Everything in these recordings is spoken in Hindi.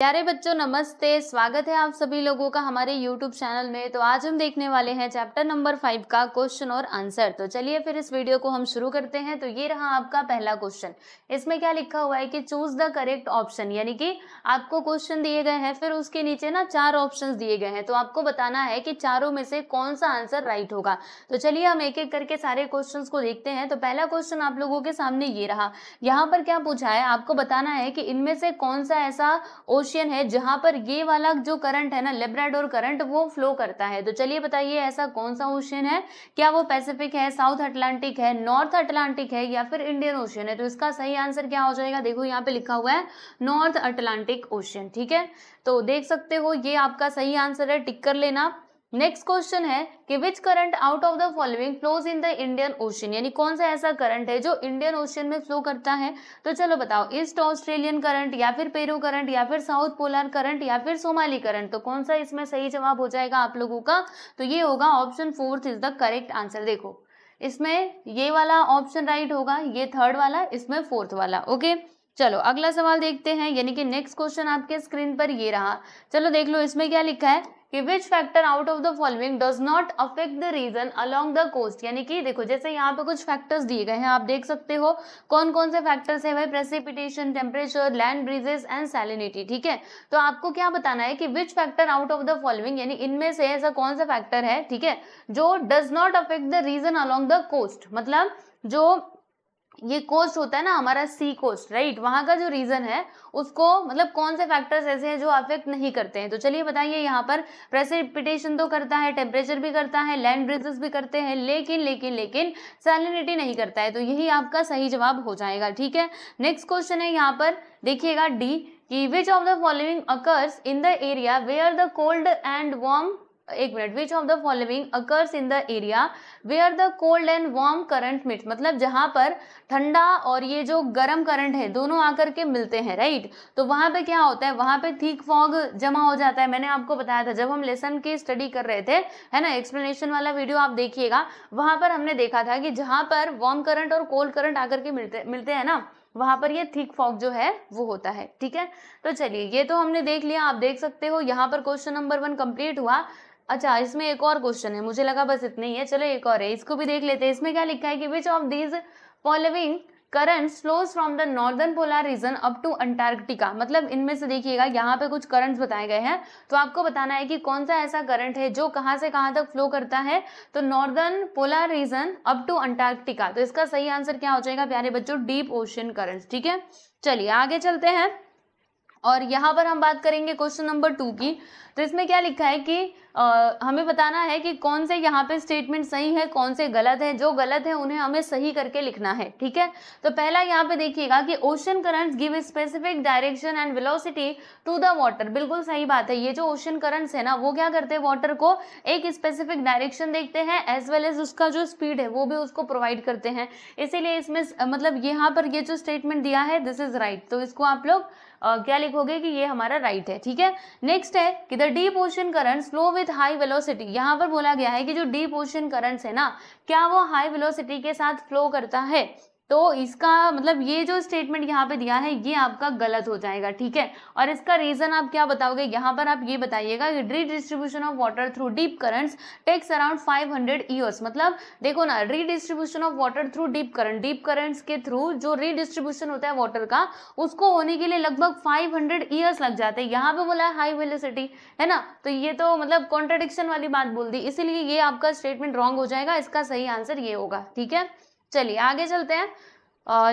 प्यारे बच्चों नमस्ते स्वागत है आप सभी लोगों का हमारे YouTube चैनल में तो आज हम देखने वाले हैं चैप्टर नंबर फाइव का क्वेश्चन और आंसर तो चलिए फिर इस वीडियो को हम शुरू करते हैं तो ये रहा आपका पहला क्वेश्चन इसमें क्या लिखा हुआ है कि चूज द करेक्ट ऑप्शन यानी कि आपको क्वेश्चन दिए गए हैं फिर उसके नीचे ना चार ऑप्शन दिए गए हैं तो आपको बताना है कि चारों में से कौन सा आंसर राइट होगा तो चलिए हम एक एक करके सारे क्वेश्चन को देखते हैं तो पहला क्वेश्चन आप लोगों के सामने ये रहा यहाँ पर क्या पूछा है आपको बताना है कि इनमें से कौन सा ऐसा ओशियन है जहां पर ये वाला जो करंट है ना लेब्राडोर करंट वो फ्लो करता है तो चलिए बताइए ऐसा कौन सा ओशियन है क्या वो पैसिफिक है साउथ अटलांटिक है नॉर्थ अटलांटिक है या फिर इंडियन ओशियन है तो इसका सही आंसर क्या हो जाएगा देखो यहाँ पे लिखा हुआ है नॉर्थ अटलांटिक ओशियन ठीक है तो देख सकते हो ये आपका सही आंसर है टिक कर लेना नेक्स्ट क्वेश्चन है कि which current out of the following flows in the Indian ocean यानी कौन सा ऐसा करंट है जो इंडियन ओशन में फ्लो करता है तो चलो बताओ ईस्ट ऑस्ट्रेलियन करंट या फिर पेरू करंट या फिर साउथ पोलर करंट या फिर सोमाली करंट तो कौन सा इसमें सही जवाब हो जाएगा आप लोगों का तो ये होगा option fourth is the correct answer देखो इसमें ये वाला ऑप्शन राइट होगा ये थर्ड वाला इसमें फोर्थ वाला ओके चलो अगला सवाल देखते हैं यानी कि नेक्स्ट क्वेश्चन आपके स्क्रीन पर ये रहा चलो देख लो इसमें क्या लिखा है कि which factor out of the following does not affect the region along the coast यानी कि देखो जैसे यहाँ पे कुछ फैक्टर्स दिए गए हैं आप देख सकते हो कौन कौन से फैक्टर्स है भाई precipitation temperature land bridges and salinity ठीक है तो आपको क्या बताना है कि which factor out of the following यानी इनमें से ऐसा कौन सा फैक्टर है ठीक है जो does not affect the region along the coast मतलब जो ये कोस्ट होता है ना हमारा सी कोस्ट राइट वहां का जो रीजन है उसको मतलब कौन से फैक्टर्स ऐसे हैं जो अफेक्ट नहीं करते हैं तो चलिए बताइए यहाँ पर प्रेसिपिटेशन तो करता है टेम्परेचर भी करता है लैंड ब्रिजेस भी करते हैं लेकिन लेकिन लेकिन सैलिनिटी नहीं करता है तो यही आपका सही जवाब हो जाएगा ठीक है नेक्स्ट क्वेश्चन है यहाँ पर देखिएगा डी कि which of the following occurs in the area where the cold and warm एक मिनट which of the following occurs in the area where the cold and warm current meet मतलब जहां पर ठंडा और ये जो गर्म करंट है दोनों आकर के मिलते हैं राइट तो वहां पे क्या होता है वहां पे थीक फॉग जमा हो जाता है मैंने आपको बताया था जब हम लेसन की स्टडी कर रहे थे है ना एक्सप्लेनेशन वाला वीडियो आप देखिएगा वहां पर हमने देखा था कि जहां पर वार्म करंट और कोल्ड करंट आकर के मिलते मिलते हैं ना वहां पर ये थिक फॉग जो है वो होता है ठीक है तो चलिए ये तो हमने देख लिया आप देख सकते हो यहाँ पर क्वेश्चन नंबर वन कंप्लीट हुआ अच्छा इसमें एक और क्वेश्चन है मुझे लगा बस इतना ही है चलो एक और है इसको भी देख लेते हैं इसमें क्या लिखा है कि which of these following current flows from the northern polar region up to Antarctica मतलब इनमें से देखिएगा यहाँ पे कुछ करंट्स बताए गए हैं तो आपको बताना है कि कौन सा ऐसा करंट है जो कहाँ से कहाँ तक फ्लो करता है तो northern polar region up to Antarctica तो इसका सही आंसर क्या हो जाएगा प्यारे बच्चों डीप ओशन करंट्स ठीक है चलिए आगे चलते हैं और यहाँ पर हम बात करेंगे क्वेश्चन नंबर टू की तो इसमें क्या लिखा है कि आ, हमें बताना है कि कौन से यहाँ पे स्टेटमेंट सही है कौन से गलत है जो गलत है उन्हें हमें सही करके लिखना है ठीक है तो पहला यहाँ पे देखिएगा कि ocean currents give specific direction and velocity to the water बिल्कुल सही बात है ये जो ओशन करंट्स है ना वो क्या करते हैं वाटर को एक स्पेसिफिक डायरेक्शन देखते हैं एज वेल एज उसका जो स्पीड है वो भी उसको प्रोवाइड करते हैं इसीलिए इसमें मतलब यहाँ पर ये जो स्टेटमेंट दिया है दिस इज राइट तो इसको आप लोग क्या लिखोगे कि ये हमारा राइट है ठीक है नेक्स्ट है कि the deep ocean current flow with high velocity यहाँ पर बोला गया है कि जो डीप ओशन करंट्स है ना क्या वो हाई वेलोसिटी के साथ फ्लो करता है तो इसका मतलब ये जो स्टेटमेंट यहाँ पे दिया है ये आपका गलत हो जाएगा ठीक है और इसका रीज़न आप क्या बताओगे यहाँ पर आप ये बताइएगा कि redistribution of water through deep currents takes around 500 hundred years मतलब देखो ना redistribution of water through deep current deep currents के थ्रू जो रीडिस्ट्रीब्यूशन होता है वाटर का उसको होने के लिए लगभग फाइव हंड्रेड ईयर्स लग जाते हैं यहाँ पे बोला है हाई वेलिसिटी है ना तो ये तो मतलब कॉन्ट्रडिक्शन वाली बात बोल दी इसीलिए ये आपका स्टेटमेंट रॉन्ग हो जाएगा इसका सही आंसर ये होगा ठीक है चलिए आगे चलते हैं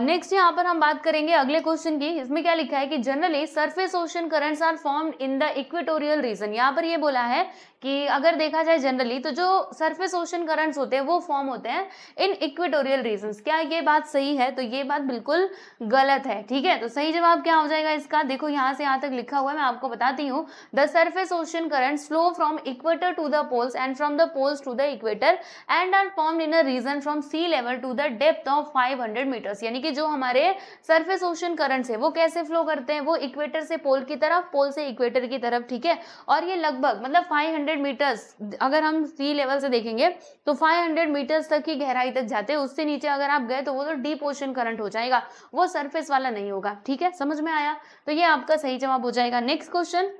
नेक्स्ट यहाँ पर हम बात करेंगे अगले क्वेश्चन की इसमें क्या लिखा है कि generally surface ocean currents are formed in the equatorial region यहाँ पर ये बोला है कि अगर देखा जाए जनरली तो जो सरफेस ओशन करंट्स होते हैं वो फॉर्म होते हैं इन इक्वेटोरियल रीजन क्या ये बात सही है तो ये बात बिल्कुल गलत है ठीक है तो सही जवाब क्या हो जाएगा इसका देखो यहाँ से यहाँ तक लिखा हुआ है मैं आपको बताती हूँ the surface ocean current flow from equator to the poles and from the poles to the equator and are form in a region from sea level to the depth of hundred metres यानी कि जो हमारे सरफेस ओशन करंट्स है वो कैसे फ्लो करते हैं वो इक्वेटर से पोल की तरफ पोल से इक्वेटर की तरफ ठीक है और ये लगभग मतलब फाइव 500 मीटर्स अगर हम सी लेवल से देखेंगे तो 500 मीटर्स तक की गहराई तक जाते हैं उससे नीचे अगर आप गए तो वो तो डीप ओशन करंट हो जाएगा वो सरफेस वाला नहीं होगा ठीक है समझ में आया तो ये आपका सही जवाब हो जाएगा next question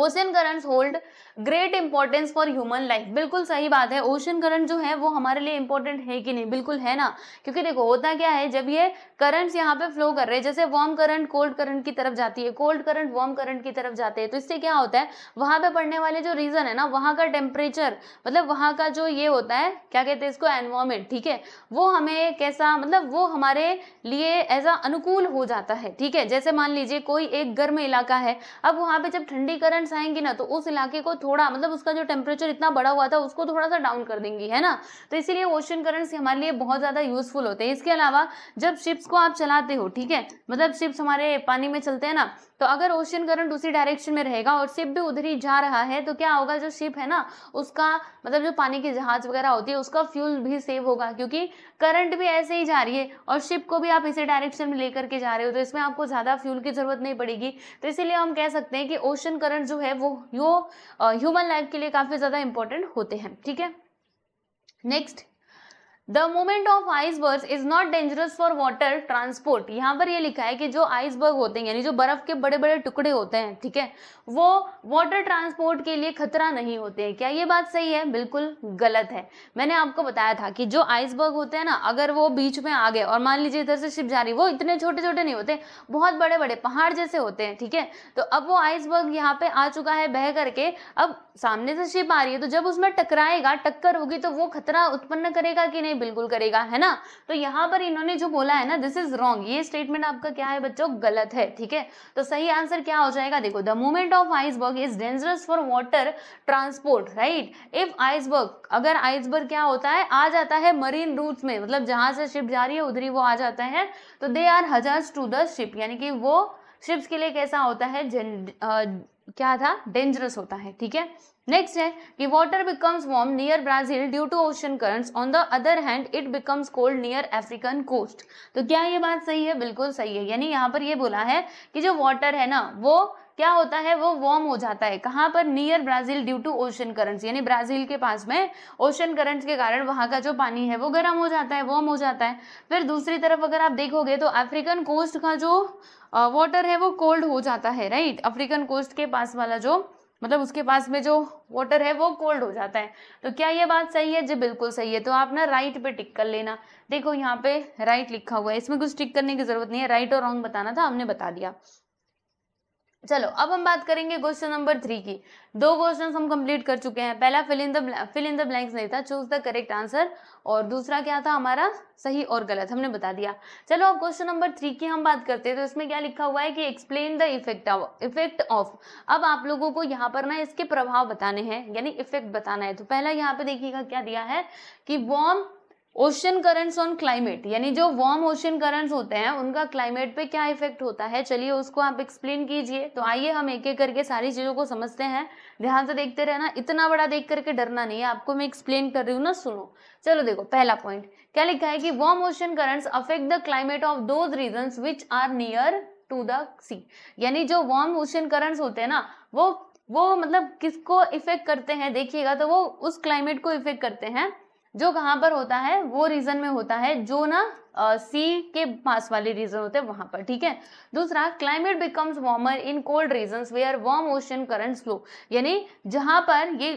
ocean currents hold great importance for human life बिल्कुल सही बात है ओशन करंट जो है वो हमारे लिए इंपॉर्टेंट है कि नहीं बिल्कुल है ना क्योंकि देखो होता क्या है जब ये करंट्स यहाँ पे फ्लो कर रहे हैं जैसे वार्म करंट कोल्ड करंट की तरफ जाती है कोल्ड करंट वार्म करंट की तरफ जाते हैं तो इससे क्या होता है वहाँ पर पड़ने वाले जो रीजन है ना वहाँ का टेम्परेचर मतलब वहाँ का जो ये होता है क्या कहते हैं इसको एनवायरमेंट ठीक है वो हमें कैसा मतलब वो हमारे लिए अ अनुकूल हो जाता है ठीक है जैसे मान लीजिए कोई एक गर्म इलाका है अब वहाँ पर जब ठंडी करंट करंट्स आएंगे ना तो उस इलाके को थोड़ा मतलब उसका जो टेम्परेचर इतना बड़ा हुआ था उसको थोड़ा सा डाउन कर देंगी है ना तो इसीलिए ओशन करंट्स हमारे लिए बहुत ज़्यादा यूजफुल होते हैं इसके अलावा जब शिप्स को आप चलाते हो ठीक है मतलब शिप्स हमारे पानी में चलते हैं ना तो अगर ओशियन करंट उसी डायरेक्शन में रहेगा और शिप भी उधर ही जा रहा है तो क्या होगा जो शिप है ना उसका मतलब जो पानी के जहाज वगैरह होती है उसका फ्यूल भी सेव होगा क्योंकि करंट भी ऐसे ही जा रही है और शिप को भी आप इसी डायरेक्शन में लेकर के जा रहे हो तो इसमें आपको ज़्यादा फ्यूल की ज़रूरत नहीं पड़ेगी तो इसीलिए हम कह सकते हैं कि ओशन करंट जो है वो यो ह्यूमन लाइफ के लिए काफ़ी ज़्यादा इंपॉर्टेंट होते हैं ठीक है next the movement of iceberg is not dangerous for water transport यहाँ पर ये लिखा है कि जो आइसबर्ग होते हैं यानी जो बर्फ के बड़े बड़े टुकड़े होते हैं ठीक है वो वाटर ट्रांसपोर्ट के लिए खतरा नहीं होते हैं क्या ये बात सही है बिल्कुल गलत है मैंने आपको बताया था कि जो आइसबर्ग होते हैं ना अगर वो बीच में आ गए और मान लीजिए इधर से शिप जा रही वो इतने छोटे छोटे नहीं होते बहुत बड़े बड़े पहाड़ जैसे होते हैं ठीक है तो अब वो आइसबर्ग यहाँ पे आ चुका है बह करके अब सामने से शिप आ रही है तो जब उसमें टकराएगा टक्कर होगी तो वो खतरा उत्पन्न करेगा कि नहीं नहीं बिल्कुल करेगा है ना तो यहाँ पर इन्होंने जो बोला है ना दिस इज रॉन्ग ये स्टेटमेंट आपका क्या है बच्चों गलत है ठीक है तो सही आंसर क्या हो जाएगा देखो the movement of iceberg is dangerous for water transport right if iceberg अगर आइसबर्ग क्या होता है आ जाता है मरीन रूट में मतलब जहां से शिप जा रही है उधर ही वो आ जाता है तो they are hazards to the ship यानी कि वो शिप्स के लिए कैसा होता है जन, आ, क्या था डेंजरस होता है ठीक है नेक्स्ट है कि water becomes warm near Brazil due to ocean currents on the other hand it becomes cold near African coast तो क्या ये बात सही है बिल्कुल सही है यानी यहाँ पर ये बोला है कि जो वाटर है ना वो क्या होता है वो वार्म हो जाता है कहाँ पर near Brazil due to ocean currents यानी ब्राजील के पास में ओशन करंट्स के कारण वहाँ का जो पानी है वो गर्म हो जाता है वार्म हो जाता है फिर दूसरी तरफ अगर आप देखोगे तो अफ्रीकन कोस्ट का जो वाटर है वो कोल्ड हो जाता है राइट अफ्रीकन कोस्ट के पास वाला जो मतलब उसके पास में जो वाटर है वो कोल्ड हो जाता है तो क्या ये बात सही है जी बिल्कुल सही है तो आप ना राइट पे टिक कर लेना देखो यहाँ पे राइट लिखा हुआ है इसमें कुछ टिक करने की ज़रूरत नहीं है राइट और रॉन्ग बताना था हमने बता दिया चलो अब हम बात करेंगे क्वेश्चन नंबर थ्री की दो क्वेश्चन हम कंप्लीट कर चुके हैं पहला fill in the fill in the blanks नहीं था चूज द करेक्ट आंसर और दूसरा क्या था हमारा सही और गलत हमने बता दिया चलो अब क्वेश्चन नंबर थ्री की हम बात करते हैं तो इसमें क्या लिखा हुआ है कि explain the effect effect of अब आप लोगों को यहाँ पर ना इसके प्रभाव बताने हैं यानी इफेक्ट बताना है तो पहला यहाँ पे देखिएगा क्या दिया है कि warm ocean currents on climate यानी जो वार्म ओशन करंट्स होते हैं उनका क्लाइमेट पे क्या इफेक्ट होता है चलिए उसको आप एक्सप्लेन कीजिए तो आइए हम एक एक करके सारी चीज़ों को समझते हैं ध्यान से देखते रहना इतना बड़ा देख करके डरना नहीं है आपको मैं एक्सप्लेन कर रही हूँ ना सुनो चलो देखो पहला पॉइंट क्या लिखा है कि warm ocean currents affect the climate of those region which are near to the sea यानी जो वार्म ओशन करंट्स होते हैं ना वो वो मतलब किसको इफेक्ट करते हैं देखिएगा तो वो उस क्लाइमेट को इफेक्ट करते हैं जो कहाँ पर होता है वो रीजन में होता है जो ना सी uh, के पास वाले रीजन होते हैं वहां पर ठीक है दूसरा climate becomes warmer in cold region are warm ocean current flow यानी जहां पर ये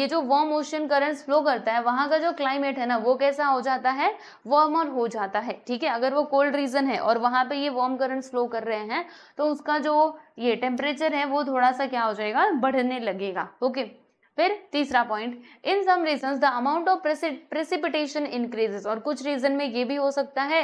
ये जो वार्म ओशन करंट फ्लो करता है वहां का जो क्लाइमेट है ना वो कैसा हो जाता है वार्मर हो जाता है ठीक है अगर वो कोल्ड रीजन है और वहां पे ये वार्म करंट फ्लो कर रहे हैं तो उसका जो ये टेम्परेचर है वो थोड़ा सा क्या हो जाएगा बढ़ने लगेगा ओके okay. फिर तीसरा point in some region the amount of precipitation increases और कुछ रीजन में ये भी हो सकता है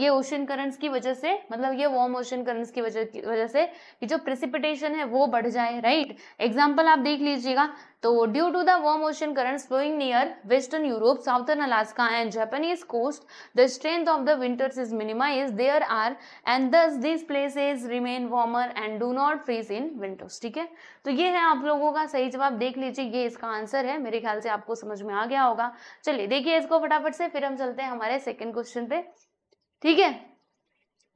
ये ओशन करंट्स की वजह से मतलब ये वार्म ओशन करंट्स की वजह की वजह से कि जो प्रेसिपिटेशन है वो बढ़ जाए राइट एग्जाम्पल आप देख लीजिएगा तो due to the warm ocean current flowing near western Europe southern Alaska and Japanese coast the strength of the winters is minimise there are and thus this places remain warmer and do not freeze in winters ठीक है तो ये है आप लोगों का सही जवाब देख लीजिए ये इसका आंसर है मेरे ख्याल से आपको समझ में आ गया होगा चलिए देखिए इसको फटाफट से फिर हम चलते हैं हमारे सेकेंड क्वेश्चन पे ठीक है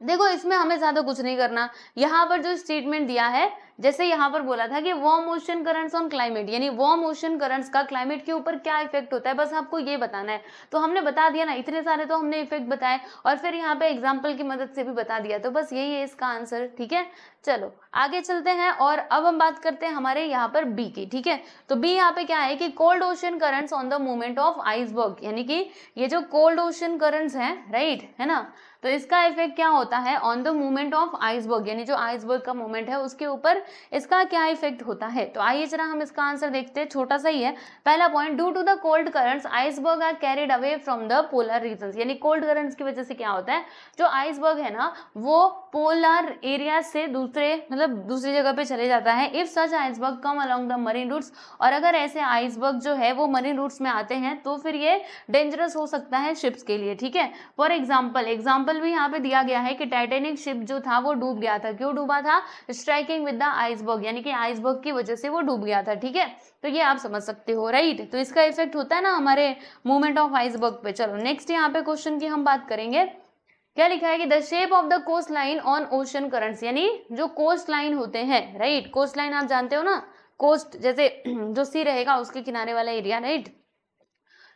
देखो इसमें हमें ज़्यादा कुछ नहीं करना यहाँ पर जो स्टेटमेंट दिया है जैसे यहाँ पर बोला था कि warm ocean currents on climate यानी वार्म ओशन करंट्स का क्लाइमेट के ऊपर क्या इफेक्ट होता है बस आपको ये बताना है तो हमने बता दिया ना इतने सारे तो हमने इफेक्ट बताए और फिर यहाँ पे एग्जाम्पल की मदद से भी बता दिया तो बस यही है इसका आंसर ठीक है चलो आगे चलते हैं और अब हम बात करते हैं हमारे यहाँ पर बी की ठीक है तो बी यहाँ पे क्या है कि cold ocean currents on the movement of iceberg यानी कि ये जो कोल्ड ओशन करंट्स हैं राइट है ना तो इसका इफेक्ट क्या होता है on the movement of iceberg यानी जो आइसबर्ग का मूवमेंट है उसके ऊपर इसका क्या इफेक्ट होता है तो आइए जरा हम इसका आंसर देखते हैं छोटा सा ही है पहला point due to the cold currents iceberg are carried away from the polar region यानी कोल्ड करंट्स की वजह से क्या होता है जो आइसबर्ग है ना वो पोलर एरिया से दूसरे मतलब दूसरी जगह पे चले जाता है if such iceberg come along the marine routes और अगर ऐसे आइसबर्ग जो है वो मरीन रूट्स में आते हैं तो फिर ये डेंजरस हो सकता है शिप्स के लिए ठीक है फॉर एग्जाम्पल एग्जाम्पल भी यहाँ पे दिया गया है कि टाइटेनिक शिप जो था वो डूब गया था क्यों डूबा था स्ट्राइकिंग विद द आइसबर्ग यानी कि आइसबर्ग की वजह से वो डूब गया था ठीक है तो ये आप समझ सकते हो राइट तो इसका इफेक्ट होता है ना हमारे मूवमेंट ऑफ आइसबर्ग पे चलो नेक्स्ट यहाँ पे क्वेश्चन की हम बात करेंगे क्या लिखा है कि the shape of the coast coastline on ocean currents यानी जो कोस्ट लाइन होते हैं राइट कोस्ट लाइन आप जानते हो ना कोस्ट जैसे जो सी रहेगा उसके किनारे वाला एरिया राइट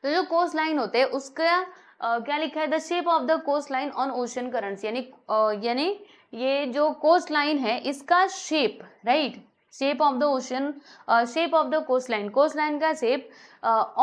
तो जो कोस्ट लाइन होते हैं उसका क्या लिखा है the shape of the coast coastline on ocean currents यानी यानी ये जो कोस्ट लाइन है इसका shape right shape of the ocean shape of the coast line coast line का शेप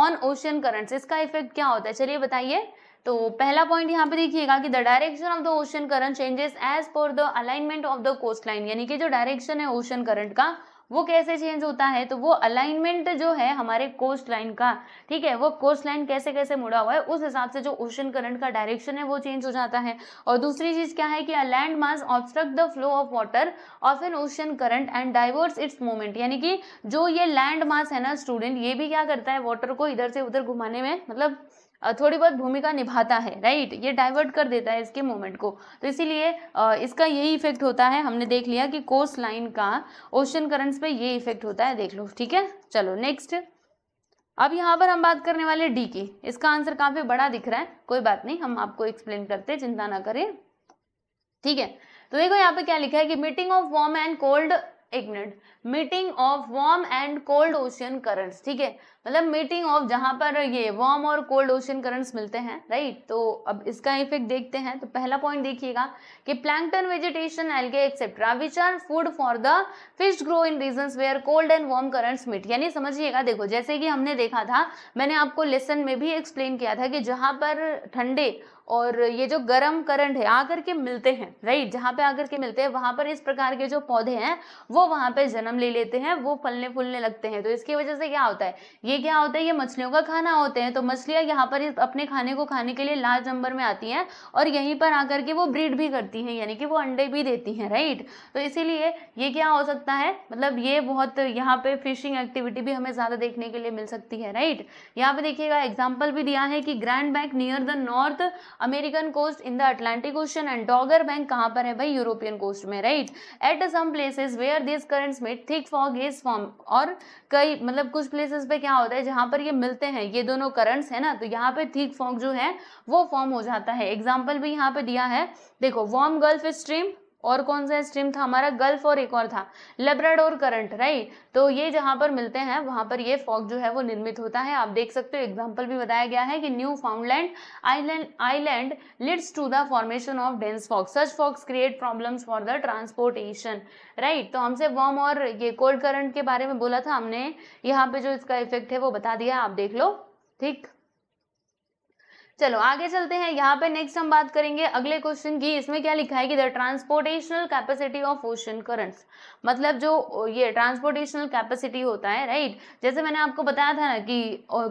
ऑन ओशन करंट्स इसका इफेक्ट क्या होता है चलिए बताइए तो पहला पॉइंट यहाँ पे देखिएगा कि the direction of the ocean current changes as per the alignment of the coast coastline यानी कि जो डायरेक्शन है ओशन करंट का वो कैसे चेंज होता है तो वो अलाइनमेंट जो है हमारे कोस्ट लाइन का ठीक है वो कोस्ट लाइन कैसे कैसे मुड़ा हुआ है उस हिसाब से जो ओशन करंट का डायरेक्शन है वो चेंज हो जाता है और दूसरी चीज़ क्या है कि a land mass obstruct the flow of water of an ocean current and diverts its movement यानी कि जो ये लैंड मास है ना स्टूडेंट ये भी क्या करता है वाटर को इधर से उधर घुमाने में मतलब थोड़ी बहुत भूमिका निभाता है राइट ये डाइवर्ट कर देता है इसके मोमेंट को तो इसीलिए इसका यही इफेक्ट होता है हमने देख लिया कि कोस्ट लाइन का ओशन करंट्स पे ये इफेक्ट होता है देख लो ठीक है चलो नेक्स्ट अब यहाँ पर हम बात करने वाले डी की इसका आंसर काफ़ी बड़ा दिख रहा है कोई बात नहीं हम आपको एक्सप्लेन करते चिंता ना करें ठीक है तो देखो यहाँ पे क्या लिखा है कि meeting of warm and cold एक मिनट meeting of warm and cold ocean currents ठीक है मतलब मीटिंग ऑफ जहां पर ये वार्म और कोल्ड ओशियन करंट्स मिलते हैं राइट right? तो अब इसका इफेक्ट देखते हैं तो पहला पॉइंट देखिएगा कि plankton vegetation algae etcetera which are food for the fish grow in region where cold and warm currents meet यानी समझिएगा देखो जैसे कि हमने देखा था मैंने आपको लेसन में भी एक्सप्लेन किया था कि जहां पर ठंडे और ये जो गर्म करंट है आकर के मिलते हैं राइट जहाँ पे आकर के मिलते हैं वहाँ पर इस प्रकार के जो पौधे हैं वो वहाँ पे जन्म ले लेते हैं वो फलने फूलने लगते हैं तो इसकी वजह से क्या होता है ये क्या होता है ये मछलियों का खाना होते हैं तो मछलियाँ यहाँ पर अपने खाने को खाने के लिए लार्ज नंबर में आती हैं और यहीं पर आकर के वो ब्रीड भी करती हैं यानी कि वो अंडे भी देती हैं राइट तो इसीलिए ये क्या हो सकता है मतलब ये बहुत यहाँ पे फिशिंग एक्टिविटी भी हमें ज़्यादा देखने के लिए मिल सकती है राइट यहाँ पे देखिएगा एग्जाम्पल भी दिया है कि Grand Bank near the North American coast in the Atlantic ocean and Dogger Bank कहाँ पर है भाई यूरोपियन कोस्ट में right at some places where this currents में थिक फॉग इज फॉर्म और कई मतलब कुछ प्लेसेस पे क्या होता है जहाँ पर ये मिलते हैं ये दोनों करंट्स है ना तो यहाँ पे थिक फॉग जो है वो फॉर्म हो जाता है एग्जाम्पल भी यहाँ पे दिया है देखो वॉर्म गल्फ स्ट्रीम और कौन सा स्ट्रीम था हमारा गल्फ और एक और था लेब्राडोर करंट राइट तो ये जहाँ पर मिलते हैं वहाँ पर ये फॉग जो है वो निर्मित होता है आप देख सकते हो एग्जाम्पल भी बताया गया है कि Newfoundland island island leads to the formation of dense fog such fogs create problems for the transportation right तो हमसे वॉर्म और ये कोल्ड करंट के बारे में बोला था हमने यहाँ पे जो इसका इफेक्ट है वो बता दिया आप देख लो ठीक चलो आगे चलते हैं यहाँ पे नेक्स्ट हम बात करेंगे अगले क्वेश्चन की इसमें क्या लिखा है कि the transportational capacity of ocean currents मतलब जो ये ट्रांसपोर्टेशनल कैपेसिटी होता है राइट जैसे मैंने आपको बताया था ना कि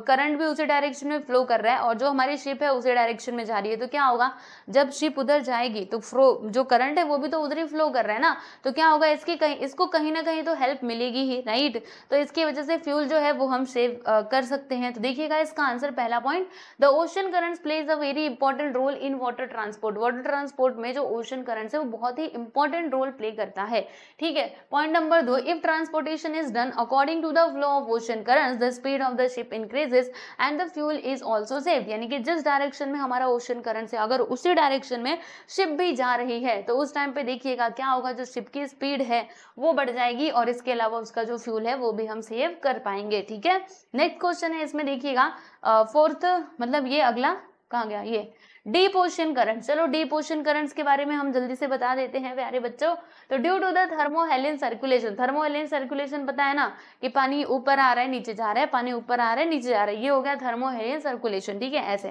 करंट भी उसी डायरेक्शन में फ्लो कर रहा है और जो हमारी शिप है उसी डायरेक्शन में जा रही है तो क्या होगा जब शिप उधर जाएगी तो फ्लो जो करंट है वो भी तो उधर ही फ्लो कर रहा है ना तो क्या होगा इसकी कहीं इसको कहीं ना कहीं तो हेल्प मिलेगी ही राइट तो इसकी वजह से फ्यूल जो है वो हम सेव कर सकते हैं तो देखिएगा इसका आंसर पहला point the ocean current currents plays a very important role in water transport. Water transport में जो ocean currents है वो बहुत ही important role play करता है ठीक है Point number दो if transportation is done according to the flow of ocean currents, the speed of the ship increases and the fuel is also saved. यानी कि जिस direction में हमारा ocean currents है अगर उसी direction में ship भी जा रही है तो उस time पे देखिएगा क्या होगा जो ship की speed है वो बढ़ जाएगी और इसके अलावा उसका जो fuel है वो भी हम सेव कर पाएंगे ठीक है नेक्स्ट क्वेश्चन है इसमें देखिएगा फोर्थ मतलब ये अगला कहा गया ये डी पोजिशन करंट चलो डी पोजिशन करंट्स के बारे में हम जल्दी से बता देते हैं प्यारे बच्चों तो due to the thermohaline circulation thermohaline circulation पता है ना कि पानी ऊपर आ रहा है नीचे जा रहा है पानी ऊपर आ रहा है नीचे जा रहा है ये हो गया थर्मोहेलियन सर्कुलेशन ठीक है ऐसे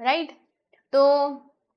राइट right? तो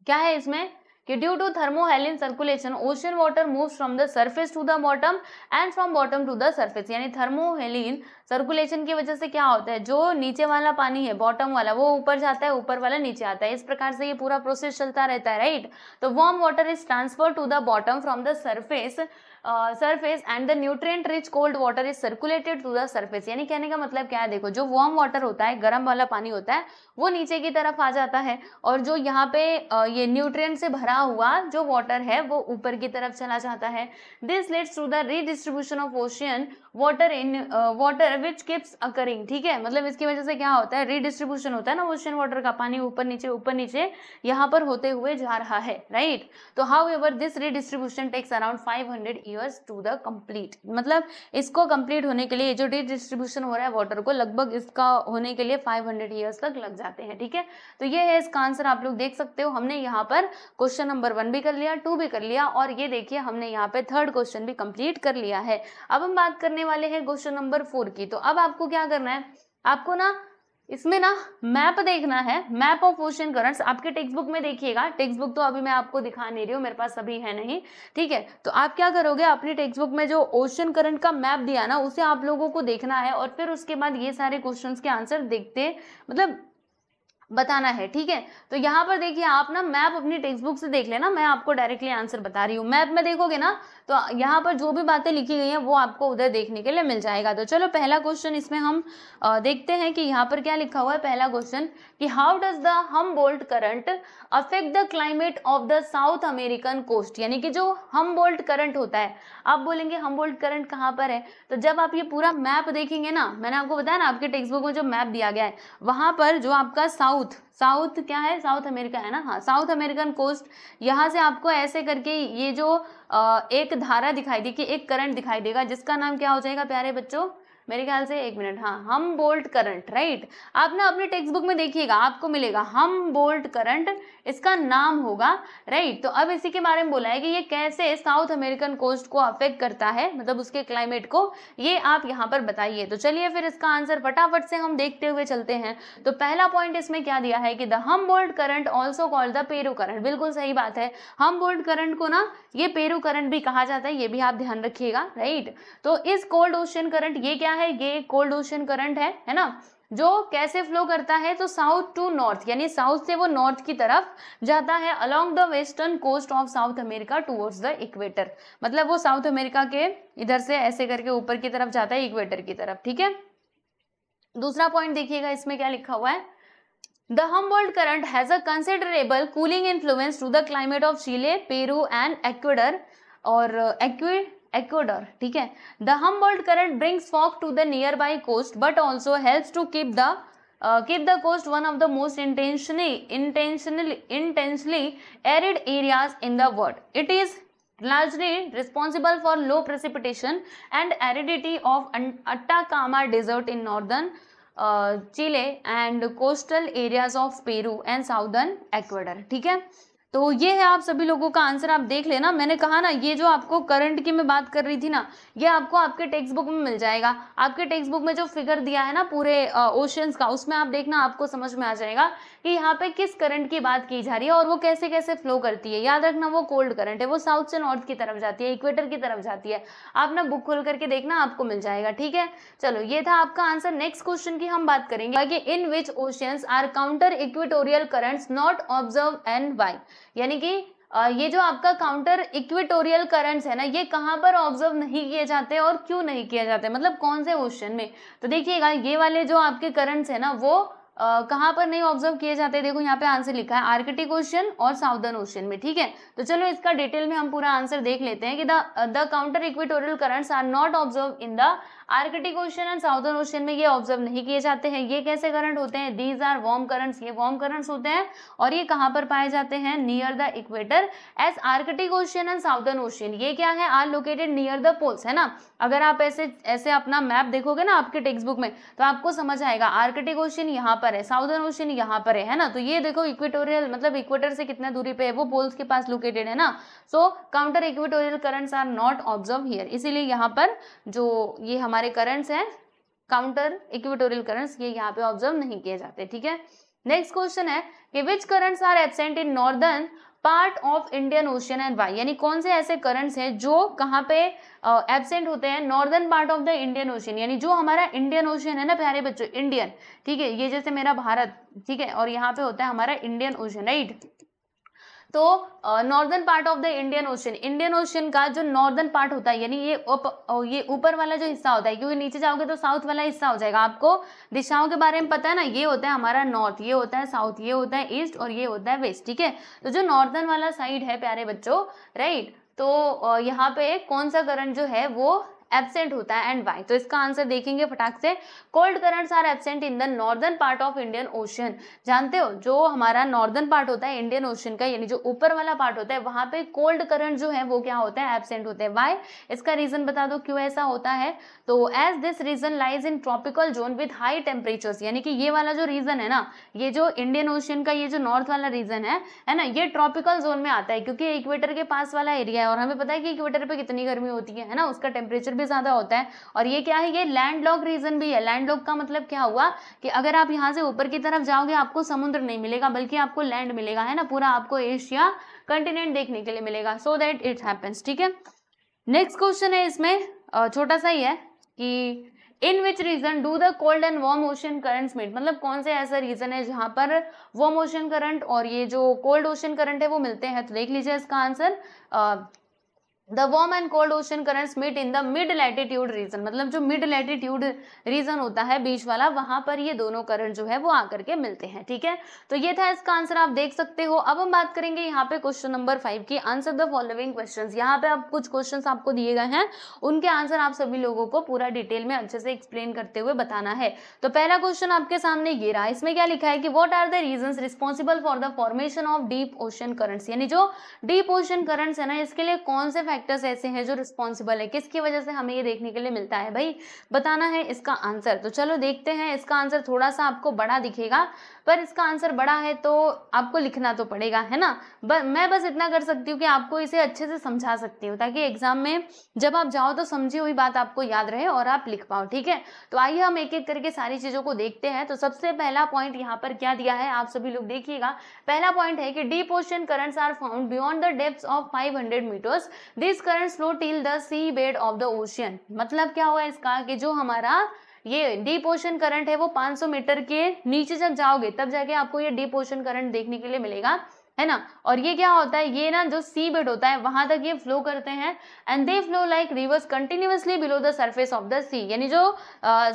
क्या है इसमें कि due to thermohaline circulation ocean water move from the surface to the bottom and from bottom to the surface यानी थर्मोहेलिन सर्कुलेशन की वजह से क्या होता है जो नीचे वाला पानी है बॉटम वाला वो ऊपर जाता है ऊपर वाला नीचे आता है इस प्रकार से ये पूरा प्रोसेस चलता रहता है राइट तो warm water is transfer to the bottom from the surface surface and the nutrient rich cold water is circulated through the surface यानी कहने का मतलब क्या है देखो जो वार्म वाटर होता है गर्म वाला पानी होता है वो नीचे की तरफ आ जाता है और जो यहाँ पे ये न्यूट्रिएंट से भरा हुआ जो वाटर है वो ऊपर की तरफ चला जाता है this lets through the redistribution of ocean water in water which keeps occurring ठीक है मतलब इसकी वजह से क्या होता है रीडिस्ट्रीब्यूशन होता है ना ओशियन वाटर का पानी ऊपर नीचे ऊपर नीचे यहाँ पर होते हुए जा रहा है राइट तो however this redistribution takes around five hundred years to the complete मतलब इसको कंप्लीट होने के लिए जो डी डिस्ट्रीब्यूशन हो रहा है वाटर को लगभग इसका होने के लिए 500 हंड्रेड ईयर्स तक लग जाते हैं ठीक है थीके? तो ये है इसका आंसर आप लोग देख सकते हो हमने यहाँ पर क्वेश्चन नंबर वन भी कर लिया टू भी कर लिया और ये देखिए हमने यहाँ पे थर्ड क्वेश्चन भी कंप्लीट कर लिया है अब हम बात करने वाले हैं क्वेश्चन नंबर फोर की तो अब आपको क्या करना है आपको ना इसमें ना मैप देखना है मैप ऑफ ओशन करंट्स आपके टेक्स्ट बुक में देखिएगा टेक्स्ट बुक तो अभी मैं आपको दिखा नहीं रही हूँ मेरे पास अभी है नहीं ठीक है तो आप क्या करोगे अपनी टेक्स्ट बुक में जो ओशन करंट का मैप दिया ना उसे आप लोगों को देखना है और फिर उसके बाद ये सारे क्वेश्चंस के आंसर देखते मतलब बताना है ठीक है तो यहाँ पर देखिए आप ना मैप अपनी टेक्स्ट बुक से देख लेना मैं आपको डायरेक्टली आंसर बता रही हूँ मैप में देखोगे ना तो यहाँ पर जो भी बातें लिखी गई हैं वो आपको उधर देखने के लिए मिल जाएगा तो चलो पहला क्वेश्चन इसमें हम देखते हैं कि यहाँ पर क्या लिखा हुआ है पहला क्वेश्चन कि how does the Humboldt current affect the climate of the South American coast यानी कि जो हम बोल्ट करंट होता है आप बोलेंगे हम बोल्ट करंट कहाँ पर है तो जब आप ये पूरा मैप देखेंगे ना मैंने आपको बताया ना आपके टेक्स्ट बुक में जो मैप दिया गया है वहाँ पर जो आपका साउथ साउथ साउथ क्या है साउथ अमेरिका है ना हाँ साउथ अमेरिकन कोस्ट यहाँ से आपको ऐसे करके ये जो एक धारा दिखाई देगी एक करंट दिखाई देगा जिसका नाम क्या हो जाएगा प्यारे बच्चों मेरे ख्याल से एक मिनट हाँ हम बोल्ट करंट राइट आप ना अपने टेक्स्ट बुक में देखिएगा आपको मिलेगा हम बोल्ट करंट इसका नाम होगा राइट तो अब इसी के बारे में बोला है कि ये कैसे साउथ अमेरिकन कोस्ट को अफेक्ट करता है मतलब उसके क्लाइमेट को ये आप यहाँ पर बताइए तो चलिए फिर इसका आंसर फटाफट से हम देखते हुए चलते हैं तो पहला पॉइंट इसमें क्या दिया है कि the Humboldt current also call the Peru current बिल्कुल सही बात है हम बोल्ट करंट को ना ये पेरू करंट भी कहा जाता है ये भी आप ध्यान रखिएगा राइट तो इस कोल्ड ओशन करंट ये क्या क्या है ये कोल्ड ओशन करंट है है ना जो कैसे फ्लो करता है तो साउथ टू नॉर्थ यानी साउथ से वो नॉर्थ की तरफ जाता है along the western coast of South America towards the equator मतलब वो साउथ अमेरिका के इधर से ऐसे करके ऊपर की तरफ जाता है इक्वेटर की तरफ ठीक है दूसरा पॉइंट देखिएगा इसमें क्या लिखा हुआ है the Humboldt current has a considerable cooling influence to the climate of Chile Peru and Ecuador और एक्वे uh, Ecuador. ठीक The Humboldt current brings fog to the nearby coast but also helps to keep the uh, keep the coast one of the most intentionally intentionally intensely arid areas in the world. It is largely responsible for low precipitation and aridity of Atacama Desert in northern uh, Chile and coastal areas of Peru and southern Ecuador. ठीक तो ये है आप सभी लोगों का आंसर आप देख लेना मैंने कहा ना ये जो आपको करंट की मैं बात कर रही थी ना ये आपको आपके टेक्स्ट बुक में मिल जाएगा आपके टेक्स्ट बुक में जो फिगर दिया है ना पूरे ओशंस का उसमें आप देखना आपको समझ में आ जाएगा कि यहाँ पे किस करंट की बात की जा रही है और वो कैसे कैसे फ्लो करती है याद रखना वो कोल्ड करंट है वो साउथ से नॉर्थ की तरफ जाती है इक्वेटर की तरफ जाती है आप ना बुक खोल करके देखना आपको मिल जाएगा ठीक है चलो ये था आपका आंसर नेक्स्ट क्वेश्चन की हम बात करेंगे in which oceans are counter equatorial current not observe and why यानी कि ये जो आपका काउंटर इक्विटोरियल करंट्स है ना ये कहाँ पर ऑब्जर्व नहीं किए जाते और क्यों नहीं किए जाते मतलब कौन से ओशन में तो देखिएगा ये वाले जो आपके करंट्स है ना वो कहाँ पर नहीं ऑब्जर्व किए जाते देखो यहाँ पे आंसर लिखा है आर्कटिक ओशन और साउदर्न ओशन में ठीक है तो चलो इसका डिटेल में हम पूरा आंसर देख लेते हैं कि the counter equatorial currents are not observe in the Arctic ocean and southern ocean में ये ऑब्जर्व नहीं किए जाते हैं ये कैसे करंट होते हैं दीज आर वॉर्म करंट्स ये वॉर्म करंट्स होते हैं और ये कहाँ पर पाए जाते हैं near the equator as Arctic ocean and southern ocean ये क्या है are located near the poles है ना अगर आप ऐसे ऐसे अपना मैप देखोगे ना आपके टेक्स्ट बुक में तो आपको समझ आएगा आर्कटिक ओशन यहाँ पर है साउदर्न ओशन यहाँ पर है है ना तो ये देखो इक्वेटोरियल मतलब इक्वेटर से कितना दूरी पे है वो पोल्स के पास लोकेटेड है ना so counter equatorial currents are not observe here इसीलिए यहाँ पर जो ये हमारे करंट्स हैं काउंटर इक्वेटोरियल करंट्स ये यहाँ पे ऑब्जर्व नहीं किए जाते ठीक है नेक्स्ट क्वेश्चन है कि which currents are absent in northern part of Indian ocean and why यानी कौन से ऐसे करंट्स हैं जो कहाँ पे एबसेंट होते हैं northern part of the Indian ocean यानी जो हमारा इंडियन ओशन है ना प्यारे बच्चों इंडियन ठीक है ये जैसे मेरा भारत ठीक है और यहाँ पे होता है हमारा इंडियन ओशन राइट तो northern part of the Indian ocean Indian ocean का जो नॉर्दर्न पार्ट होता है यानी ये उप, ये ऊपर वाला जो हिस्सा होता है क्योंकि नीचे जाओगे तो साउथ वाला हिस्सा हो जाएगा आपको दिशाओं के बारे में पता है ना ये होता है हमारा नॉर्थ ये होता है साउथ ये होता है ईस्ट और ये होता है वेस्ट ठीक है तो जो नॉर्दर्न वाला साइड है प्यारे बच्चों राइट तो यहाँ पे कौन सा करंट जो है वो एबसेंट होता है एंड वाई तो इसका आंसर देखेंगे फटाक से cold currents are absent in the northern part of Indian ocean जानते हो जो हमारा नॉर्दर्न पार्ट होता है इंडियन ओशन का यानी जो ऊपर वाला पार्ट होता है वहां पे कोल्ड करंट जो है वो क्या होता है एबसेंट होते हैं वाई इसका रीजन बता दो क्यों ऐसा होता है तो as this region lies in tropical zone with high temperatures यानी कि ये वाला जो रीजन है ना ये जो इंडियन ओशियन का ये जो नॉर्थ वाला रीजन है है ना ये ट्रॉपिकल जोन में आता है क्योंकि इक्वेटर के पास वाला एरिया है और हमें पता है कि इक्वेटर पर कितनी गर्मी होती है है ना उसका टेम्परेचर भी ज़्यादा होता है और ये क्या है ये लैंड लॉक रीजन भी है लैंड लॉक का मतलब क्या हुआ कि अगर आप यहाँ से ऊपर की तरफ जाओगे आपको समुद्र नहीं मिलेगा बल्कि आपको लैंड मिलेगा है ना पूरा आपको एशिया कंटिनेंट देखने के लिए मिलेगा सो दैट इट हैपन्स ठीक है नेक्स्ट क्वेश्चन है इसमें छोटा सा ही है कि in which region do the cold and warm ocean currents meet मतलब कौन से ऐसा रीजन है जहां पर वार्म ओशन करंट और ये जो कोल्ड ओशन करंट है वो मिलते हैं तो देख लीजिए इसका answer the warm and cold ocean currents meet in the mid latitude region मतलब जो मिड लैटिट्यूड रीजन होता है बीच वाला वहां पर ये दोनों करंट जो है वो आकर के मिलते हैं ठीक है तो ये था इसका आंसर आप देख सकते हो अब हम बात करेंगे यहाँ पे क्वेश्चन नंबर फाइव की आंसर द फॉलोइंग क्वेश्चन यहाँ पे आप कुछ क्वेश्चन आपको दिए गए हैं उनके आंसर आप सभी लोगों को पूरा डिटेल में अच्छे से एक्सप्लेन करते हुए बताना है तो पहला क्वेश्चन आपके सामने ये रहा इसमें क्या लिखा है कि what are the reason responsible for the formation of deep ocean currents यानी जो डीप ओशन करंट्स है ना इसके लिए कौन से फैक्टर्स ऐसे हैं जो रिस्पॉन्सिबल है किसकी वजह से हमें ये देखने के लिए मिलता है भाई बताना है इसका आंसर तो चलो देखते हैं इसका आंसर थोड़ा सा आपको बड़ा दिखेगा पर इसका आंसर बड़ा है तो आपको लिखना तो पड़ेगा है ना ब, मैं बस इतना कर सकती हूँ कि आपको इसे अच्छे से समझा सकती हूँ ताकि एग्जाम में जब आप जाओ तो समझी हुई बात आपको याद रहे और आप लिख पाओ ठीक है तो आइए हम एक एक करके सारी चीज़ों को देखते हैं तो सबसे पहला पॉइंट यहाँ पर क्या दिया है आप सभी लोग देखिएगा पहला पॉइंट है कि deep ocean currents are found beyond the depth of 500 metres this current slow till the seabed of the ocean मतलब क्या हुआ इसका कि जो हमारा ये डीप ओशन करंट है वो 500 मीटर के नीचे जब जाओगे तब जाके आपको ये डीप ओशन करंट देखने के लिए मिलेगा है ना और ये क्या होता है ये ना जो सी बेड होता है वहां तक ये फ्लो करते हैं and they flow like rivers continuously below the surface of the sea यानी जो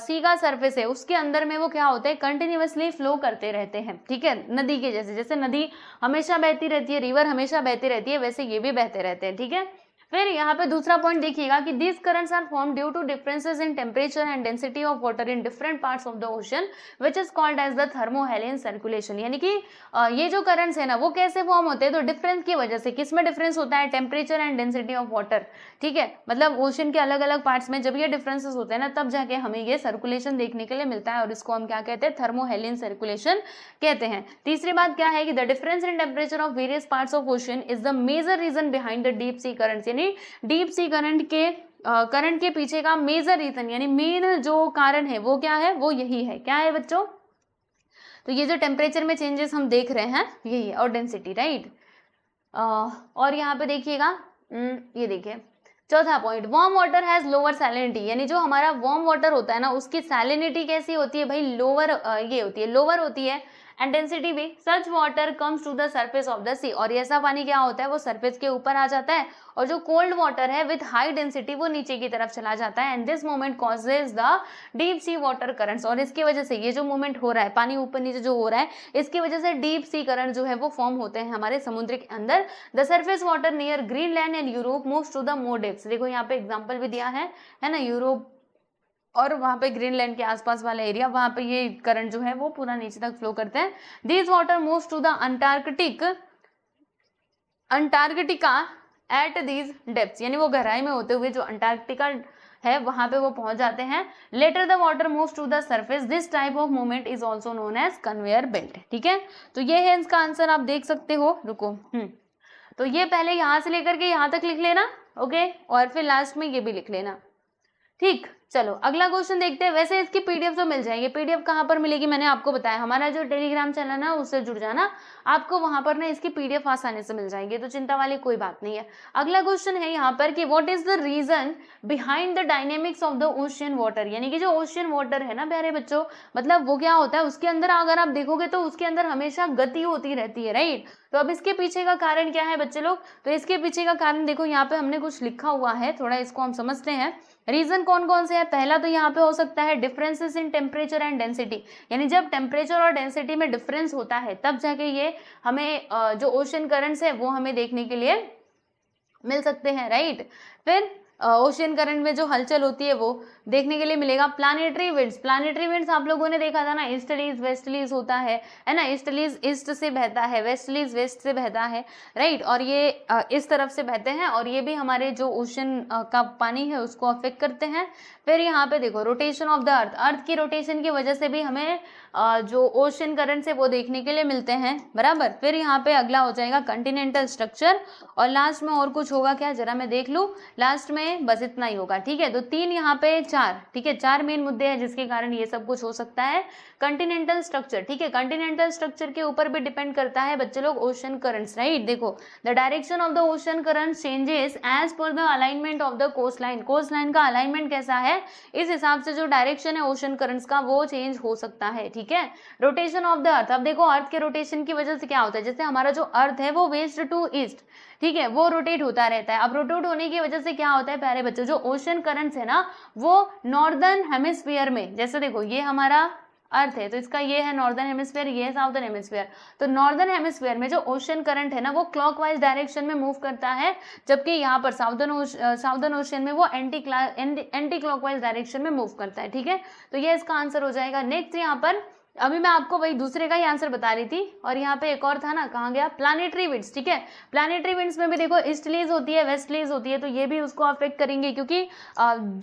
सी का सरफेस है उसके अंदर में वो क्या होते हैं कंटिन्यूसली फ्लो करते रहते हैं ठीक है नदी के जैसे जैसे नदी हमेशा बहती रहती है रिवर हमेशा बहती रहती है वैसे ये भी बहते रहते हैं ठीक है फिर यहाँ पे दूसरा पॉइंट देखिएगा कि these currents are form due to differences in temperature and density of water in different parts of the ocean which is called as the thermohaline circulation यानी कि ये जो करंट्स है ना वो कैसे फॉर्म होते हैं तो डिफरेंस की वजह से किस में डिफरेंस होता है temperature and density of water ठीक है मतलब ओशन के अलग अलग पार्ट्स में जब ये डिफरेंसेस होते हैं ना तब जाके हमें ये सर्कुलेशन देखने के लिए मिलता है और इसको हम क्या कहते हैं थर्मोहेलियन सर्कुलेशन कहते हैं तीसरी बात क्या है कि the difference in temperature of various parts of ocean is the major reason behind the deep sea currents यानी डीप सी करंट के करंट के पीछे का मेजर रीजन यानी मेन जो कारण है वो क्या है वो यही है क्या है बच्चों तो ये जो टेम्परेचर में चेंजेस हम देख रहे हैं यही है और डेंसिटी राइट और यहाँ पे देखिएगा हम्म, ये देखिए चौथा point warm water has lower salinity यानी जो हमारा वार्म वाटर होता है ना उसकी सैलिनिटी कैसी होती है भाई लोअर ये होती है लोअर होती है एंड डेंसिटी भी such water comes to the surface of the sea और ये ऐसा पानी क्या होता है वो सर्फेस के ऊपर आ जाता है और जो कोल्ड वाटर है विथ हाई डेंसिटी वो नीचे की तरफ चला जाता है and this moment causes the deep sea water currents और इसकी वजह से ये जो मूवमेंट हो रहा है पानी ऊपर नीचे जो हो रहा है इसकी वजह से डीप सी करंट जो है वो फॉर्म होते हैं हमारे समुद्र के अंदर the surface water near Greenland and Europe move to the more depths देखो यहाँ पे एग्जाम्पल भी दिया है है ना यूरोप और वहाँ पे ग्रीनलैंड के आसपास वाला एरिया वहाँ पे ये करंट जो है वो पूरा नीचे तक फ्लो करते हैं this water moves to the Antarctic Antarctica at these depth यानी वो गहराई में होते हुए जो अंटार्कटिका है वहां पे वो पहुंच जाते हैं later the water moves to the surface this type of movement is also known as conveyor belt ठीक है तो ये है इसका आंसर आप देख सकते हो रुको हम्म। तो ये पहले यहाँ से लेकर के यहाँ तक लिख लेना ओके और फिर लास्ट में ये भी लिख लेना ठीक चलो अगला क्वेश्चन देखते हैं वैसे इसकी पीडीएफ तो मिल जाएगी पीडीएफ कहाँ पर मिलेगी मैंने आपको बताया हमारा जो टेलीग्राम चैनल है उससे जुड़ जाना आपको वहां पर ना इसकी पीडीएफ आसानी से मिल जाएगी तो चिंता वाली कोई बात नहीं है अगला क्वेश्चन है यहाँ पर कि what is the reason behind the dynamics of the ocean water यानी कि जो ओशियन वाटर है ना प्यारे बच्चों मतलब वो क्या होता है उसके अंदर अगर आप देखोगे तो उसके अंदर हमेशा गति होती रहती है राइट तो अब इसके पीछे का कारण क्या है बच्चे लोग तो इसके पीछे का कारण देखो यहाँ पे हमने कुछ लिखा हुआ है थोड़ा इसको हम समझते हैं रीजन कौन कौन से हैं पहला तो यहाँ पे हो सकता है differences in temperature and density यानी जब टेम्परेचर और डेंसिटी में डिफरेंस होता है तब जाके ये हमें जो ओशन करंट्स है वो हमें देखने के लिए मिल सकते हैं राइट फिर ओशियन करंट में जो हलचल होती है वो देखने के लिए मिलेगा प्लानिटरी विंड्स प्लानिटरी विंड्स आप लोगों ने देखा था ना ईस्टलीज वेस्टलीज होता है है ना ईस्टलीज ईस्ट से बहता है वेस्टलीज वेस्ट से बहता है राइट और ये इस तरफ से बहते हैं और ये भी हमारे जो ओशन का पानी है उसको अफेक्ट करते हैं फिर यहाँ पे देखो rotation of the earth earth की रोटेशन की वजह से भी हमें जो ओशन करंट से वो देखने के लिए मिलते हैं बराबर फिर यहाँ पे अगला हो जाएगा कंटिनेंटल स्ट्रक्चर और लास्ट में और कुछ होगा क्या जरा मैं देख लूँ लास्ट में बस इतना ही होगा ठीक है तो तीन यहाँ पे चार ठीक है चार मेन मुद्दे हैं जिसके कारण ये सब कुछ हो सकता है कंटिनेंटल स्ट्रक्चर ठीक है कंटिनेंटल स्ट्रक्चर के ऊपर भी डिपेंड करता है बच्चे लोग ओशन करंट्स राइट देखो the direction of the ocean current changes as per the alignment of the coast line coast line का अलाइनमेंट कैसा है इस हिसाब से जो डायरेक्शन है ओशन करंट्स का वो चेंज हो सकता है ठीक है रोटेशन ऑफ द अर्थ अब देखो अर्थ के रोटेशन की वजह से क्या होता है जैसे हमारा जो अर्थ है वो वेस्ट टू ईस्ट ठीक है वो रोटेट होता रहता है अब रोटेट होने की वजह से क्या होता है प्यारे बच्चों जो ओशन करंट्स है ना वो नॉर्दर्न हेमिस्फीयर में जैसे देखो ये हमारा अर्थ है तो इसका ये है नॉर्दर्न हेमिस्फीयर ये है साउथर्न हेमिस्फीयर तो नॉर्दर्न हेमिस्फीयर में जो ओशन करंट है ना वो क्लॉकवाइज डायरेक्शन में मूव करता है जबकि यहाँ पर साउदर्न साउदर्न ओशन में वो एंटी एंटी क्लॉकवाइज डायरेक्शन में मूव करता है ठीक है तो ये इसका आंसर हो जाएगा नेक्स्ट यहाँ पर अभी मैं आपको वही दूसरे का ही आंसर बता रही थी और यहाँ पे एक और था ना कहाँ गया प्लानिटरी विंड्स ठीक है प्लानिटरी विंड्स में भी देखो ईस्ट लीज होती है वेस्ट लीज होती है तो ये भी उसको अफेक्ट करेंगे क्योंकि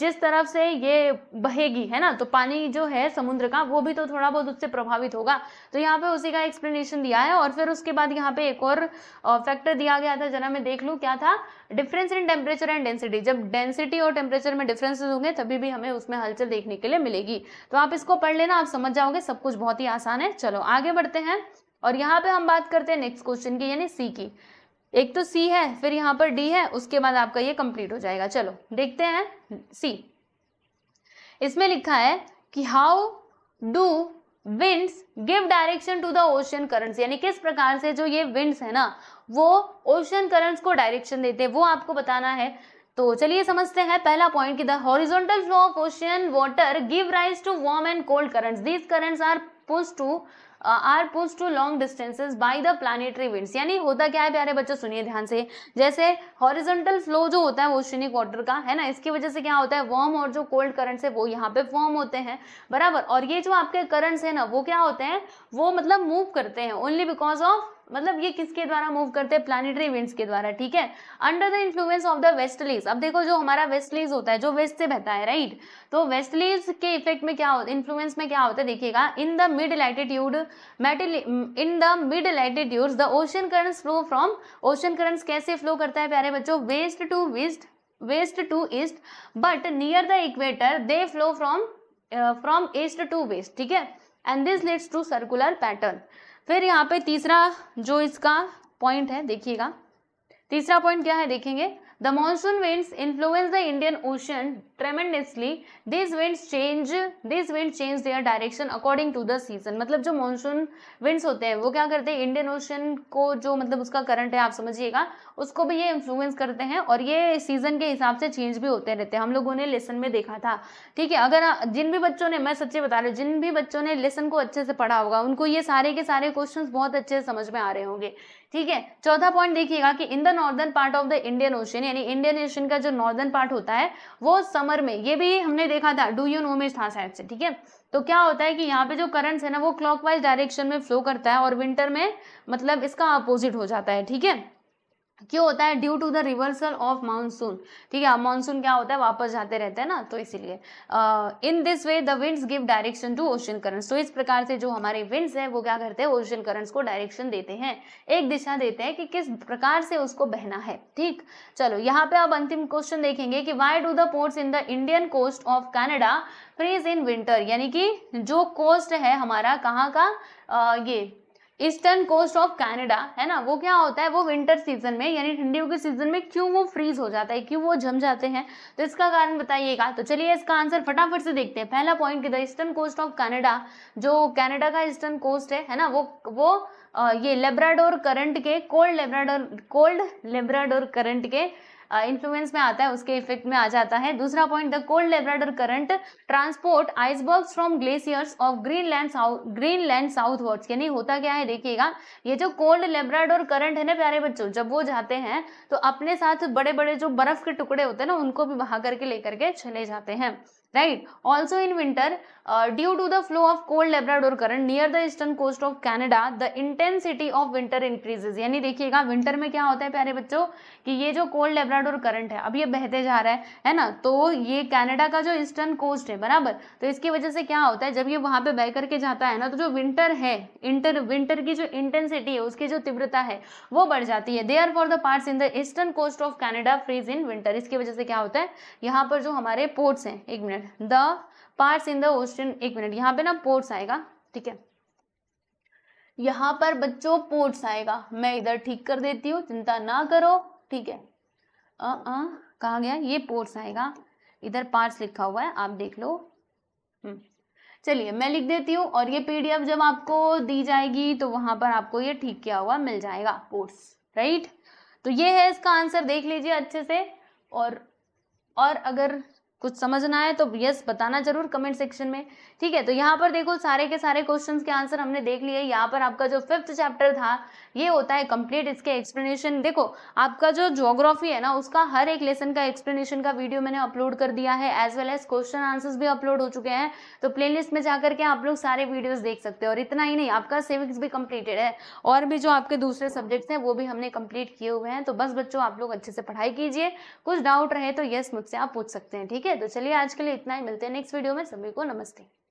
जिस तरफ से ये बहेगी है ना तो पानी जो है समुद्र का वो भी तो थोड़ा बहुत उससे प्रभावित होगा तो यहाँ पे उसी का एक्सप्लेनेशन दिया है और फिर उसके बाद यहाँ पे एक और फैक्टर दिया गया था जरा मैं देख लूँ क्या था difference in temperature and density जब डेंसिटी और टेम्परेचर में डिफरेंस होंगे तभी भी हमें उसमें हलचल देखने के लिए मिलेगी तो आप इसको पढ़ लेना आप समझ जाओगे सब कुछ बहुत ही आसान है चलो आगे बढ़ते हैं और यहाँ पे हम बात करते हैं नेक्स्ट क्वेश्चन की यानी सी की एक तो सी है फिर यहाँ पर डी है उसके बाद आपका ये कंप्लीट हो जाएगा चलो देखते हैं सी इसमें लिखा है कि how do winds give direction to the ocean currents यानी किस प्रकार से जो ये विंड्स है ना वो ओशन करंट्स को डायरेक्शन देते हैं वो आपको बताना है तो चलिए समझते हैं पहला पॉइंट कि the horizontal flow of ocean water give rise to warm and cold currents these currents are push to are push to long distances by the planetary winds यानी होता क्या है प्यारे बच्चों सुनिए ध्यान से जैसे हॉरिजेंटल फ्लो जो होता है वो ओशनिक वाटर का है ना इसकी वजह से क्या होता है वॉर्म और जो कोल्ड करंट्स है वो यहाँ पे फॉर्म होते हैं बराबर और ये जो आपके करंट्स हैं ना वो क्या होते हैं वो मतलब मूव करते हैं ओनली बिकॉज ऑफ मतलब ये किसके द्वारा मूव करते हैं प्लानिटरी इवेंट्स के द्वारा ठीक है under the influence of the westerlies अब देखो जो हमारा वेस्टलीज होता है जो वेस्ट से बहता है राइट तो वेस्टलीज के इफेक्ट में क्या होता है इन्फ्लुएंस में क्या होता है देखिएगा in the mid latitude in the mid latitude the ocean currents flow from ocean currents कैसे फ्लो करता है प्यारे बच्चों west to west west to east but near the equator they flow from from east to west ठीक है and this leads to circular pattern फिर यहाँ पे तीसरा जो इसका पॉइंट है देखिएगा तीसरा पॉइंट क्या है देखेंगे the monsoon winds influence the Indian ocean tremendously this winds change this wind change their direction according to the season मतलब जो मानसून विंड्स होते हैं वो क्या करते हैं इंडियन ओशन को जो मतलब उसका करंट है आप समझिएगा उसको भी ये इन्फ्लुएंस करते हैं और ये सीजन के हिसाब से चेंज भी होते रहते हैं हम लोगों ने लेसन में देखा था ठीक है अगर जिन भी बच्चों ने मैं सच्चे बता रही हूँ जिन भी बच्चों ने लेसन को अच्छे से पढ़ा होगा उनको ये सारे के सारे क्वेश्चन बहुत अच्छे से समझ में आ रहे होंगे ठीक है चौथा पॉइंट देखिएगा कि in the northern part of the Indian ocean यानी इंडियन ओशन का जो नॉर्दर्न पार्ट होता है वो सम समर में ये भी हमने देखा था डू यू नो में था शायद से ठीक है तो क्या होता है कि यहाँ पे जो करंट्स है ना वो क्लॉकवाइज डायरेक्शन में फ्लो करता है और विंटर में मतलब इसका अपोजिट हो जाता है ठीक है क्यों होता है due to the reversal of monsoon ठीक है मानसून क्या होता है वापस जाते रहते हैं ना तो इसीलिए in this way the winds give direction to ocean currents तो इस प्रकार से जो हमारे विंड्स हैं वो क्या करते हैं ओशन करंट्स को डायरेक्शन देते हैं एक दिशा देते हैं कि किस प्रकार से उसको बहना है ठीक चलो यहाँ पे आप अंतिम क्वेश्चन देखेंगे कि why do the ports in the Indian coast of Canada freeze in winter यानी कि जो कोस्ट है हमारा कहाँ का आ, ये ईस्टर्न कोस्ट ऑफ कैनेडा है ना वो क्या होता है वो विंटर सीजन में यानी ठंडियों के सीजन में क्यों वो फ्रीज हो जाता है क्यों वो जम जाते हैं तो इसका कारण बताइएगा तो चलिए इसका आंसर फटाफट से देखते हैं पहला पॉइंट किधर ईस्टर्न कोस्ट ऑफ कैनेडा जो कैनेडा का ईस्टर्न कोस्ट है है ना वो वो ये लेब्राडोर करंट के cold Labrador cold Labrador current के इन्फ्लुएंस में आता है उसके इफेक्ट में आ जाता है दूसरा point the cold Labrador current transport icebergs from glaciers of Greenland south Greenland words यानी होता क्या है देखिएगा ये जो कोल्ड लेब्राडोर करंट है ना प्यारे बच्चों जब वो जाते हैं तो अपने साथ बड़े बड़े जो बर्फ के टुकड़े होते हैं ना उनको भी बहा करके लेकर के चले जाते हैं right also in winter due to the flow of cold Labrador current near the eastern coast of Canada the intensity of winter increases यानी देखिएगा विंटर में क्या होता है प्यारे बच्चों कि ये जो कोल्ड लेब्राडोर करंट है अब ये बहते जा रहा है है ना तो ये कैनेडा का जो ईस्टर्न कोस्ट है बराबर तो इसकी वजह से क्या होता है जब ये वहाँ पे बह करके जाता है ना तो जो विंटर है इंटर विंटर की जो इंटेंसिटी है उसकी जो तीव्रता है वो बढ़ जाती है are for the parts in the eastern coast of Canada freeze in winter इसकी वजह से क्या होता है यहाँ पर जो हमारे पोर्ट्स हैं एक minute the parts in the eastern एक मिनट यहाँ पे ना पोर्ट्स आएगा ठीक है यहाँ पर बच्चों पोर्ट्स आएगा मैं इधर ठीक कर देती हूँ चिंता ना करो ठीक है अ अ कहा गया ये पोर्स आएगा इधर पार्ट्स लिखा हुआ है आप देख लो हम्म। चलिए मैं लिख देती हूँ और ये पीडीएफ जब आपको दी जाएगी तो वहां पर आपको ये ठीक किया हुआ मिल जाएगा पोर्स राइट तो ये है इसका आंसर देख लीजिए अच्छे से और और अगर कुछ समझना है तो यस बताना जरूर कमेंट सेक्शन में ठीक है तो यहाँ पर देखो सारे के सारे क्वेश्चंस के आंसर हमने देख लिए यहाँ पर आपका जो फिफ्थ चैप्टर था ये होता है कंप्लीट इसके एक्सप्लेनेशन देखो आपका जो जोग्राफी है ना उसका हर एक लेसन का एक्सप्लेनेशन का वीडियो मैंने अपलोड कर दिया है as well as question answers भी अपलोड हो चुके हैं तो प्लेलिस्ट में जाकर के आप लोग सारे वीडियोस देख सकते हो और इतना ही नहीं आपका सिविक्स भी कंप्लीटेड है और भी जो आपके दूसरे सब्जेक्ट्स हैं वो भी हमने कंप्लीट किए हुए हैं तो बस बच्चों आप लोग अच्छे से पढ़ाई कीजिए कुछ डाउट रहे तो यस मुझसे आप पूछ सकते हैं ठीक है तो चलिए आज के लिए इतना ही मिलते हैं नेक्स्ट वीडियो में सभी को नमस्ते